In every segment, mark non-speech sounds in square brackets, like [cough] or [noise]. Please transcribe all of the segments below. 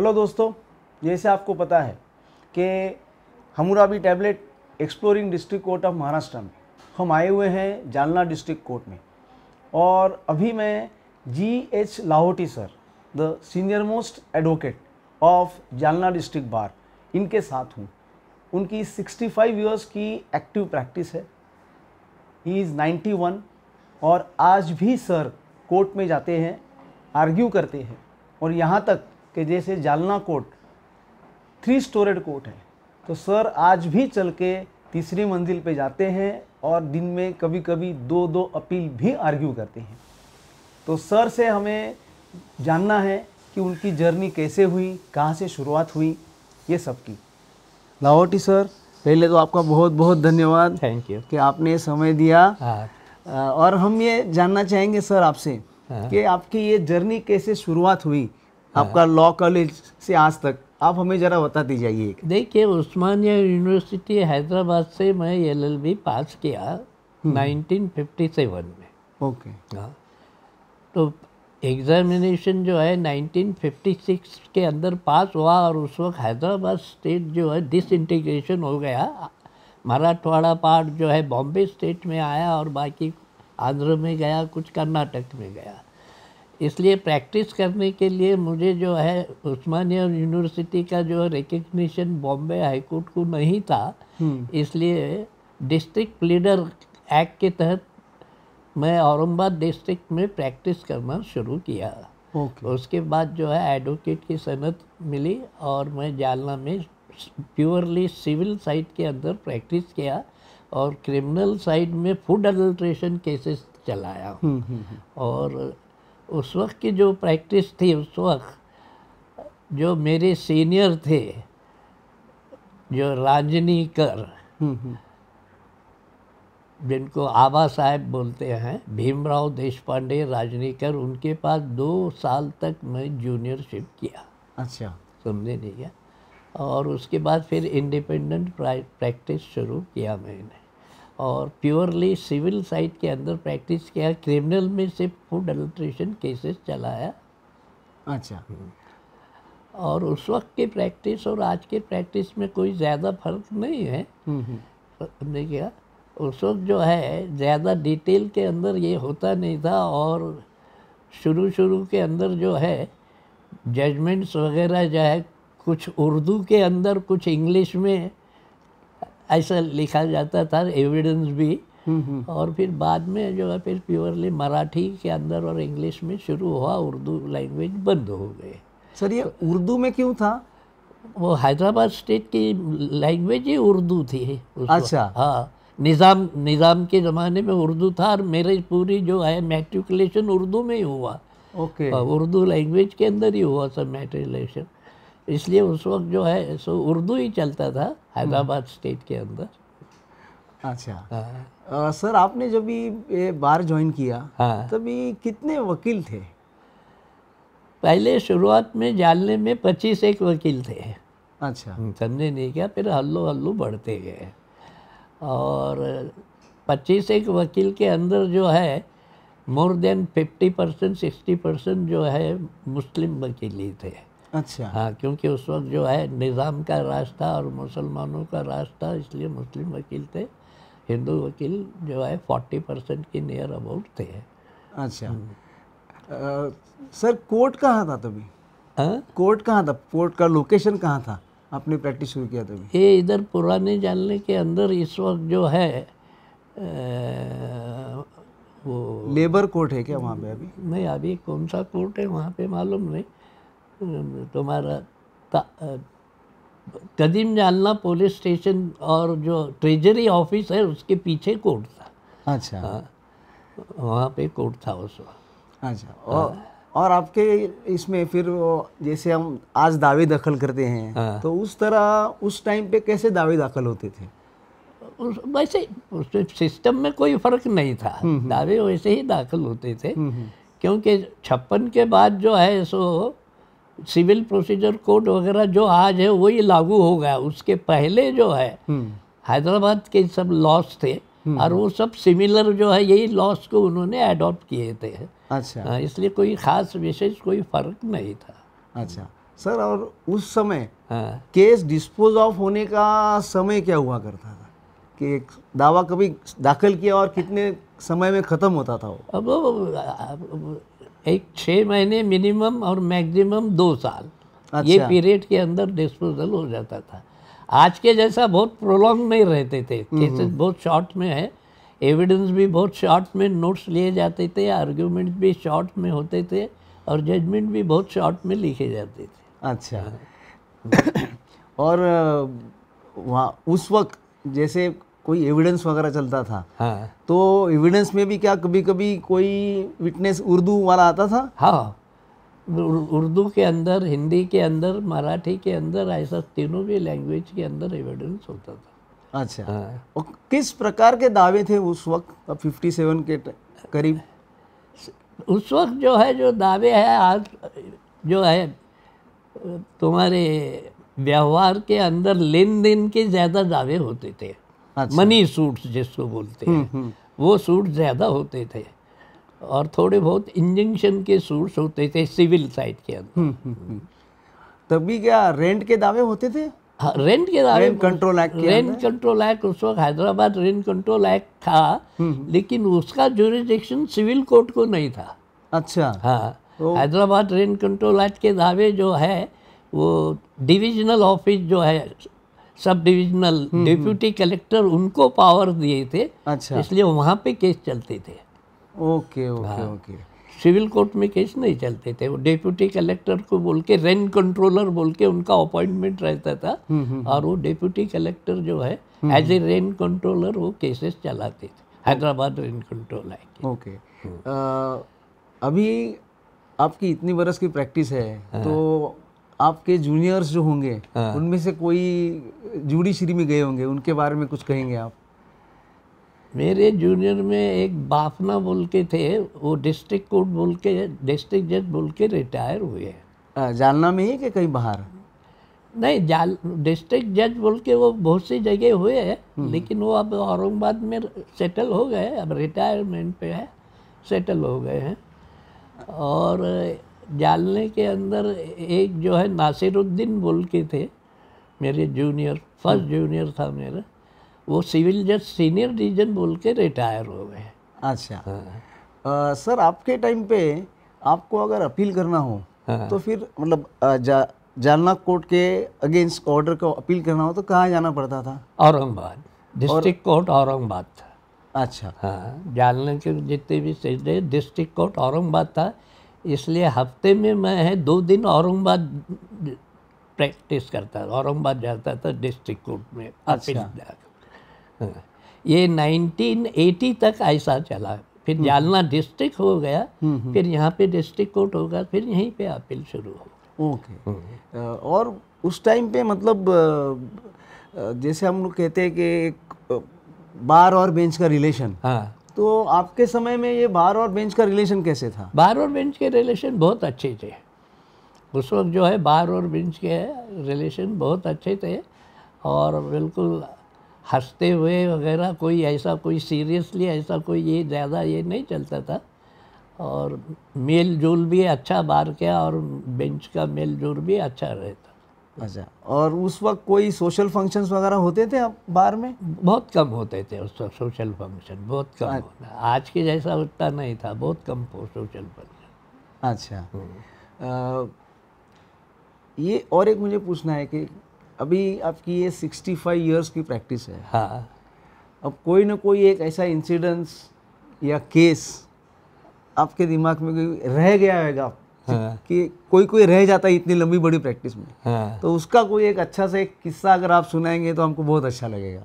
Hello दोस्तों जैसे आपको पता है कि हमराबी tablet exploring district court of Maharashtra में हम आए हुए हैं जालना डिस्ट्रिक्ट कोर्ट में और अभी मैं G H Lahoti sir the senior most advocate of Jalna district bar इनके साथ हूँ उनकी 65 ईयर्स की एक्टिव प्रैक्टिस है ही इज़ 91 और आज भी सर कोर्ट में जाते हैं आर्ग्यू करते हैं और यहाँ तक कि जैसे Jalna court three storeyed court है तो सर आज भी चल के तीसरी मंजिल पे जाते हैं और दिन में कभी कभी दो दो अपील भी आर्ग्यू करते हैं तो सर से हमें जानना है कि उनकी जर्नी कैसे हुई कहाँ से शुरुआत हुई ये सब की लाहौटी सर पहले तो आपका बहुत बहुत धन्यवाद थैंक यू कि आपने समय दिया हाँ। और हम ये जानना चाहेंगे सर आपसे हाँ। कि आपकी ये जर्नी कैसे शुरुआत हुई हाँ। आपका लॉ कॉलेज से आज तक आप हमें ज़रा दी जाइए देखिए उस्मानिया यूनिवर्सिटी हैदराबाद से मैं एलएलबी पास किया 1957 हम्म। में ओके हाँ तो एग्जामिनेशन जो है 1956 के अंदर पास हुआ और उस वक्त हैदराबाद स्टेट जो है डिसइंटीग्रेशन हो गया मराठवाड़ा पार्ट जो है बॉम्बे स्टेट में आया और बाकी आंध्र में गया कुछ कर्नाटक में गया इसलिए प्रैक्टिस करने के लिए मुझे जो है उस्मानिया यूनिवर्सिटी का जो रिकग्निशन बॉम्बे हाईकोर्ट को नहीं था हम्म। इसलिए डिस्ट्रिक्ट लीडर एक्ट के तहत मैं औरंगाबाद डिस्ट्रिक्ट में प्रैक्टिस करना शुरू किया okay. उसके बाद जो है एडवोकेट की सनत मिली और मैं जालना में प्योरली सिविल साइड के अंदर प्रैक्टिस किया और क्रिमिनल साइड में फूड अडल्ट्रेशन केसेस चलाया हुँ, हम्म, हुँ, हम्म, और उस वक्त की जो प्रैक्टिस थी उस वक्त जो मेरे सीनियर थे जो राजनी कर हम्म, हम्म। जिनको आबा साहेब बोलते हैं भीमराव देश पांडे राजनीकर उनके पास दो साल तक मैं जूनियरशिप किया अच्छा समझे नहीं क्या और उसके बाद फिर इंडिपेंडेंट प्रैक्टिस शुरू किया मैंने और प्योरली सिविल साइड के अंदर प्रैक्टिस किया क्रिमिनल में सिर्फ फूड अल्ट्रेशन केसेस चलाया अच्छा और उस वक्त की प्रैक्टिस और आज के प्रैक्टिस में कोई ज़्यादा फर्क नहीं है देखिए हम्म, हम्म। उस वक्त जो है ज़्यादा डिटेल के अंदर ये होता नहीं था और शुरू शुरू के अंदर जो है जजमेंट्स वगैरह जो है कुछ उर्दू के अंदर कुछ इंग्लिश में ऐसा लिखा जाता था एविडेंस भी हम्म, हम्म। और फिर बाद में जो है फिर प्योरली मराठी के अंदर और इंग्लिश में शुरू हुआ उर्दू लैंग्वेज बंद हो गए सर ये तो, उर्दू में क्यों था वो हैदराबाद स्टेट की लैंग्वेज ही उर्दू थी अच्छा हाँ निज़ाम निज़ाम के ज़माने में उर्दू था और मेरे पूरी जो है मैट्रिकुलेशन उर्दू में ही हुआ ओके okay. हाँ, उर्दू लैंग्वेज के अंदर ही हुआ सब मैट्रिकुलेशन इसलिए उस वक्त जो है सो उर्दू ही चलता था हैदराबाद स्टेट के अंदर अच्छा आ, हाँ। सर आपने जब भी बार ज्वाइन किया हाँ तभी कितने वकील थे पहले शुरुआत में जानने में पच्चीस एक वकील थे अच्छा समझे नहीं क्या फिर हल्लो हल्लू बढ़ते गए और पच्चीस एक वकील के अंदर जो है more than fifty percent sixty percent जो है मुस्लिम वकील ही थे अच्छा हाँ क्योंकि उस वक्त जो है निज़ाम का रास्ता और मुसलमानों का रास्ता इसलिए मुस्लिम वकील थे हिंदू वकील जो है फोर्टी परसेंट के नियर अबाउट थे अच्छा आ, हम्म। सर कोर्ट कहाँ था तभी हाँ? कोर्ट कहाँ था कोर्ट का लोकेशन कहाँ था आपने प्रैक्टिस शुरू किया तभी ये इधर पुराने जानने के अंदर इस वक्त जो है आ, वो लेबर कोर्ट है क्या वहाँ पे अभी नहीं अभी कौन सा कोर्ट है वहाँ पे मालूम नहीं तुम्हारा कदीम जालना पुलिस स्टेशन और जो ट्रेजरी ऑफिस है उसके पीछे कोर्ट था अच्छा आ, हाँ, वहाँ पे कोर्ट था उस वक्त अच्छा हाँ। और और आपके इसमें फिर जैसे हम आज दावे दाखिल करते हैं आ, हाँ। तो उस तरह उस टाइम पे कैसे दावे दाखिल होते थे उस वैसे उस सिस्टम में कोई फ़र्क नहीं था हम्म, हम्म। दावे वैसे ही दाखिल होते थे हम्म, क्योंकि छप्पन के बाद जो है सो सिविल प्रोसीजर कोड वगैरह जो आज है वही लागू हो गया उसके पहले जो है हम्म। हैदराबाद के सब लॉस थे हम्म। और वो सब सिमिलर जो है यही लॉस को उन्होंने अडॉप्ट किए थे अच्छा हाँ, इसलिए कोई खास विशेष कोई फर्क नहीं था अच्छा सर और उस समय हाँ। केस डिस्पोज ऑफ होने का समय क्या हुआ करता था कि एक दावा कभी दाखिल किया और कितने समय में ख़त्म होता था वो अब एक छः महीने मिनिमम और मैक्सिमम दो साल अच्छा। ये पीरियड के अंदर डिस्पोजल हो जाता था आज के जैसा बहुत प्रोलॉन्ग नहीं रहते थे केसेस हम्म, हम्म। बहुत शॉर्ट में है एविडेंस भी बहुत शॉर्ट में नोट्स लिए जाते थे आर्ग्यूमेंट भी शॉर्ट में होते थे और जजमेंट भी बहुत शॉर्ट में लिखे जाते थे अच्छा हाँ। और वहाँ उस वक्त जैसे कोई एविडेंस वगैरह चलता था हाँ। तो एविडेंस में भी क्या कभी कभी कोई विटनेस उर्दू वाला आता था हाँ उर्दू के अंदर हिंदी के अंदर मराठी के अंदर ऐसा तीनों भी लैंग्वेज के अंदर एविडेंस होता था अच्छा हाँ। और किस प्रकार के दावे थे उस वक्त फिफ्टी सेवन के करीब उस वक्त जो है जो दावे है आज जो है तुम्हारे व्यवहार के अंदर लेन देन के ज़्यादा दावे होते थे अच्छा। मनी सूट्स जिसको बोलते हैं हम्म, हम्म। वो सूट ज़्यादा होते थे और थोड़े बहुत इंजेक्शन के सूट्स होते थे सिविल साइड के अंदर हम्म, तभी क्या रेंट के दावे होते थे हाँ, रेंट के दावे control act rent control act उस वक्त हैदराबाद रेंट कंट्रोल एक्ट था लेकिन उसका जोरिडिक्शन सिविल कोर्ट को नहीं था अच्छा हाँ हैदराबाद रेंट कंट्रोल एक्ट के दावे जो है वो डिविजनल ऑफिस जो है सब डिविजनल डिप्यूटी कलेक्टर उनको पावर दिए थे अच्छा इसलिए वहाँ पे केस चलते थे ओके ओके हाँ। ओके सिविल कोर्ट में केस नहीं चलते थे वो डेप्यूटी कलेक्टर को बोल के रेन कंट्रोलर बोल के उनका अपॉइंटमेंट रहता था हम्म, हम्म, हम्म। और वो डेप्यूटी कलेक्टर जो है एज ए रेन कंट्रोलर वो केसेस चलाते थे हैदराबाद रेन कंट्रोल है ओके अभी आपकी इतनी बरस की प्रैक्टिस है हाँ। तो आपके जूनियर्स जो होंगे हाँ। उनमें से कोई जुडिशरी में गए होंगे उनके बारे में कुछ कहेंगे आप मेरे जूनियर में एक बाफना बोल के थे वो डिस्ट्रिक्ट कोर्ट बोल के डिस्ट्रिक्ट जज बोल के रिटायर हुए हाँ, जालना में ही कि कहीं बाहर नहीं जाल डिस्ट्रिक्ट जज बोल के वो बहुत सी जगह हुए हैं हम्म। लेकिन वो अब औरंगाबाद में सेटल हो गए अब रिटायरमेंट पे है सेटल हो गए हैं और डालने के अंदर एक जो है नासिरुद्दीन बोल के थे मेरे जूनियर फर्स्ट जूनियर था मेरा वो सिविल जज सीनियर डिवीजन बोल के रिटायर हो गए अच्छा हाँ। आ, सर आपके टाइम पे आपको अगर अपील करना हो हाँ। तो फिर मतलब जा, जालना कोर्ट के अगेंस्ट ऑर्डर को अपील करना हो तो कहाँ जाना पड़ता था औरंगाबाद डिस्ट्रिक्ट कोर्ट औरंगाबाद था अच्छा हाँ जालना के जितने भी डिस्ट्रिक्ट कोर्ट औरंगाबाद था इसलिए हफ्ते में मैं दो दिन औरंगाबाद प्रैक्टिस करता था औरंगाबाद जाता था डिस्ट्रिक्ट कोर्ट में अच्छा। हाँ। ये 1980 तक ऐसा चला फिर हम्म। जालना डिस्ट्रिक्ट हो गया हम्म, हम्म। फिर यहाँ पे डिस्ट्रिक्ट कोर्ट होगा फिर यहीं पे अपील शुरू हो ओके हाँ। और उस टाइम पे मतलब जैसे हम लोग कहते हैं कि बार और बेंच का रिलेशन हाँ तो आपके समय में ये बार और बेंच का रिलेशन कैसे था बार और बेंच के रिलेशन बहुत अच्छे थे उस वक्त जो है बार और बेंच के रिलेशन बहुत अच्छे थे और बिल्कुल हंसते हुए वगैरह कोई ऐसा कोई सीरियसली ऐसा कोई ये ज़्यादा ये नहीं चलता था और मेल जोल भी अच्छा बार का और बेंच का मेल जोल भी अच्छा रहता अच्छा और उस वक्त कोई सोशल फंक्शंस वगैरह होते थे आप बार में बहुत कम होते थे उस वक्त सोशल फंक्शन बहुत कम अच्छा। होता आज के जैसा उतना नहीं था बहुत कम सोशल फंक्शन अच्छा आ, हम्म। ये और एक मुझे पूछना है कि अभी आपकी ये 65 ईयर्स की प्रैक्टिस है हाँ अब कोई ना कोई एक ऐसा इंसिडेंस या केस आपके दिमाग में कोई रह गया होगा हाँ। कि कोई कोई रह जाता है इतनी लंबी बड़ी प्रैक्टिस में हाँ। तो उसका कोई एक अच्छा सा एक किस्सा अगर आप सुनाएंगे तो हमको बहुत अच्छा लगेगा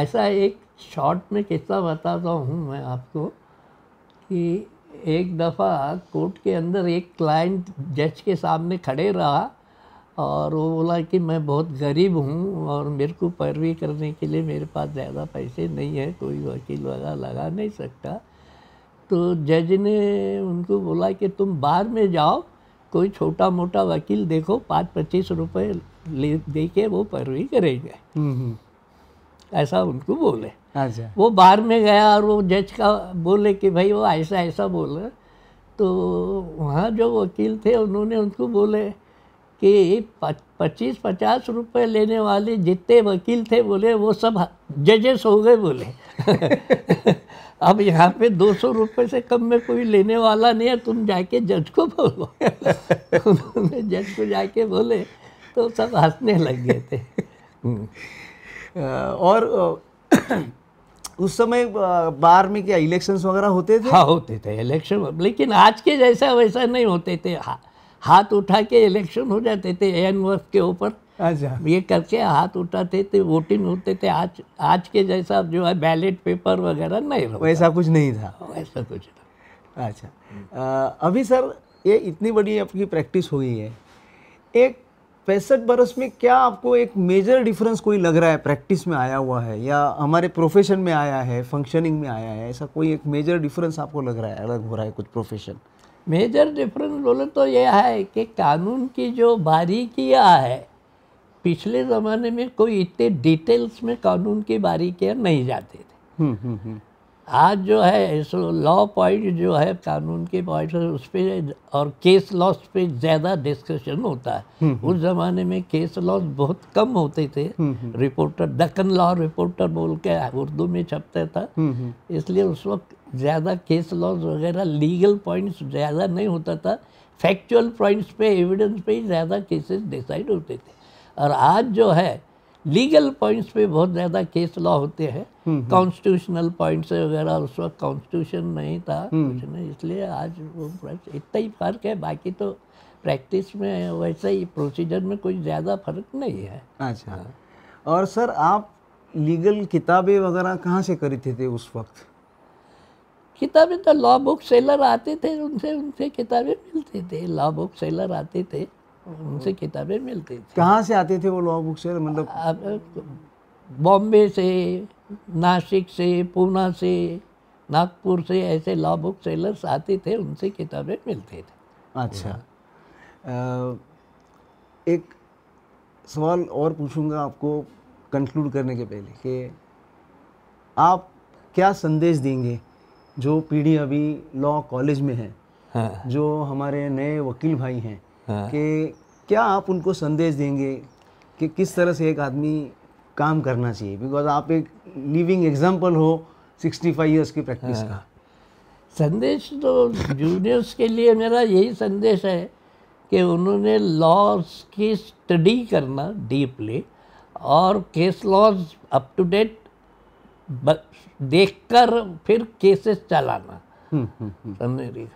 ऐसा एक शॉर्ट में किस्सा बताता हूँ मैं आपको कि एक दफ़ा कोर्ट के अंदर एक क्लाइंट जज के सामने खड़े रहा और वो बोला कि मैं बहुत गरीब हूँ और मेरे को पैरवी करने के लिए मेरे पास ज़्यादा पैसे नहीं है कोई वकील वगैरह लगा नहीं सकता तो जज ने उनको बोला कि तुम बाहर में जाओ कोई छोटा मोटा वकील देखो पाँच पच्चीस रुपये ले दे के वो पैरवी करेंगे हम्म, हम्म। ऐसा उनको बोले अच्छा वो बाहर में गया और वो जज का बोले कि भाई वो ऐसा ऐसा बोले तो वहाँ जो वकील थे उन्होंने उनको बोले कि पच्चीस पचास रुपए लेने वाले जितने वकील थे बोले वो सब जजेस हो गए बोले [laughs] अब यहाँ पे दो सौ रुपये से कम में कोई लेने वाला नहीं है तुम जाके जज को बोलो [laughs] उन्होंने जज को जाके बोले तो सब हंसने लग गए थे हम्म। और [clears throat] उस समय बार में क्या इलेक्शंस वगैरह होते थे हाँ होते थे इलेक्शन लेकिन आज के जैसा वैसा नहीं होते थे हाँ हाथ उठा के इलेक्शन हो जाते थे एन वर्फ के ऊपर अच्छा ये करके हाथ उठाते थे वोटिंग होते थे आज आज के जैसा जो है बैलेट पेपर वगैरह नहीं वैसा कुछ नहीं था वैसा कुछ था अच्छा अभी सर ये इतनी बड़ी आपकी प्रैक्टिस हुई है एक पैंसठ बरस में क्या आपको एक मेजर डिफरेंस कोई लग रहा है प्रैक्टिस में आया हुआ है या हमारे प्रोफेशन में आया है फंक्शनिंग में आया है ऐसा कोई एक मेजर डिफरेंस आपको लग रहा है अलग हो रहा है कुछ प्रोफेशन मेजर डिफरेंस बोले तो यह है कि कानून की जो बारीकियाँ है पिछले ज़माने में कोई इतने डिटेल्स में कानून की बारीकियाँ नहीं जाते थे हम्म, हम्म, हम्म। आज जो है लॉ पॉइंट जो है कानून के पॉइंट उस पर और केस लॉस पे ज़्यादा डिस्कशन होता है उस ज़माने में केस लॉस बहुत कम होते थे रिपोर्टर दक्कन लॉ रिपोर्टर बोल के उर्दू में छपता था इसलिए उस वक्त ज़्यादा केस लॉज वगैरह लीगल पॉइंट्स ज़्यादा नहीं होता था फैक्चुअल पॉइंट्स पे एविडेंस पे ही ज़्यादा केसेस डिसाइड होते थे और आज जो है लीगल पॉइंट्स पे बहुत ज़्यादा केस लॉ होते हैं कॉन्स्टिट्यूशनल हम्म, हम्म। पॉइंट्स वगैरह उस वक्त कॉन्स्टिट्यूशन नहीं था हम्म। कुछ नहीं इसलिए आज वो इतना ही फर्क है बाकी तो प्रैक्टिस में वैसे ही प्रोसीजर में कोई ज़्यादा फर्क नहीं है अच्छा हाँ। और सर आप लीगल किताबें वगैरह कहाँ से थी थे उस वक्त किताबें तो लॉ बुक सेलर आते थे उनसे उनसे किताबें मिलती थी लॉ बुक सेलर आते थे उनसे किताबें मिलती थी कहाँ से आते थे वो लॉ बुक सेलर मतलब बॉम्बे से नासिक से पूना से नागपुर से ऐसे लॉ बुक सेलर्स आते थे उनसे किताबें मिलते थे अच्छा आ, एक सवाल और पूछूंगा आपको कंक्लूड करने के पहले कि आप क्या संदेश देंगे जो पीढ़ी अभी लॉ कॉलेज में है हाँ। जो हमारे नए वकील भाई हैं हाँ। कि क्या आप उनको संदेश देंगे कि किस तरह से एक आदमी काम करना चाहिए बिकॉज आप एक लिविंग एग्जाम्पल हो सिक्सटी फाइव ईयर्स की प्रैक्टिस हाँ। का संदेश तो जूनियर्स के लिए मेरा यही संदेश है कि उन्होंने लॉज की स्टडी करना डीपली और case laws up to date देखकर फिर केसेस चलाना समझ रही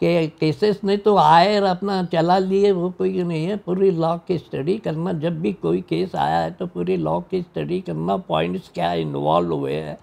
के केसेस नहीं तो आए और अपना चला लिए वो कोई नहीं है पूरी लॉ की स्टडी करना जब भी कोई केस आया है तो पूरी लॉ की स्टडी करना पॉइंट्स क्या इन्वॉल्व हुए हैं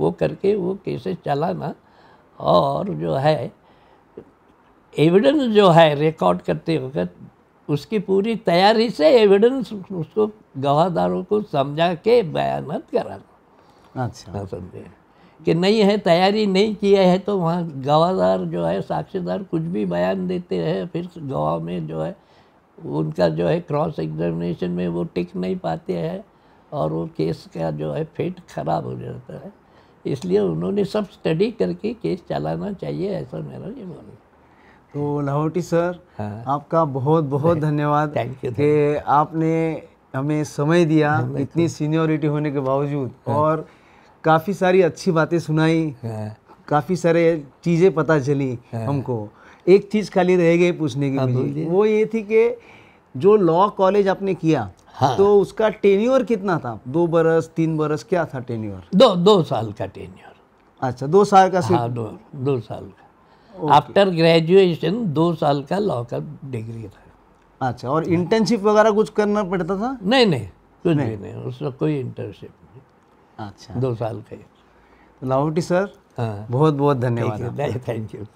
वो करके वो केसेस चलाना और जो है एविडेंस जो है रिकॉर्ड करते वक्त उसकी पूरी तैयारी से एविडेंस उसको गवाहदारों को समझा के बयानत कराना अच्छा हाँ, समझे कि नहीं है तैयारी नहीं किया है तो वहाँ गवादार जो है साक्षीदार कुछ भी बयान देते हैं फिर गवाह में जो है उनका जो है क्रॉस एग्जामिनेशन में वो टिक नहीं पाते हैं और वो केस का जो है फेट खराब हो जाता है इसलिए उन्होंने सब स्टडी करके केस चलाना चाहिए ऐसा मेरा ये मान तो लाहौटी सर हाँ। आपका बहुत बहुत धन्यवाद थैंक यू कि आपने हमें समय दिया इतनी सीनियोरिटी तो। होने के बावजूद हाँ। और काफ़ी सारी अच्छी बातें सुनाई हाँ। काफ़ी सारे चीज़ें पता चली हाँ। हमको एक चीज़ खाली रह गई पूछने की हाँ, वो ये थी कि जो लॉ कॉलेज आपने किया हाँ। तो उसका टेन्यूअर कितना था दो बरस तीन बरस क्या था टेन्यूअर दो दो साल का टेन्यूअर अच्छा दो साल का हाँ दो दो साल का आफ्टर ग्रेजुएशन दो साल का लॉ का डिग्री था अच्छा और इंटर्नशिप वगैरह कुछ करना पड़ता था नहीं नहीं कुछ नहीं, नहीं, नहीं उसमें कोई इंटर्नशिप अच्छा दो साल के तो लाहौटी सर हाँ बहुत बहुत धन्यवाद थैंक यू